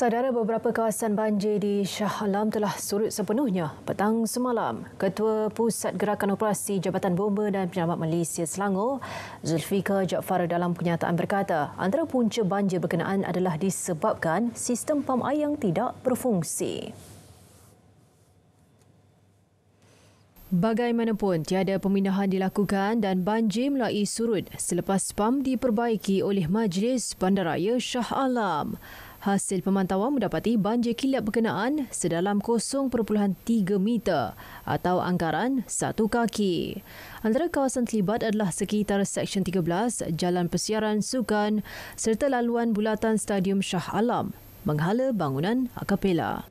Saudara beberapa kawasan banjir di Shah Alam telah surut sepenuhnya petang semalam. Ketua Pusat Gerakan Operasi Jabatan Bomba dan Penyelamat Malaysia Selangor, Zulfika Jaafar dalam kenyataan berkata, antara punca banjir berkenaan adalah disebabkan sistem pam air yang tidak berfungsi. Bagaimanapun, tiada pemindahan dilakukan dan banjir mulai surut selepas pam diperbaiki oleh Majlis Bandaraya Shah Alam. Hasil pemantauan mendapati banjir kilat berkenaan sedalam 0.3 meter atau anggaran satu kaki. Antara kawasan terlibat adalah sekitar Seksyen 13, Jalan Persiaran Sukan serta laluan bulatan Stadium Shah Alam menghala bangunan akapela.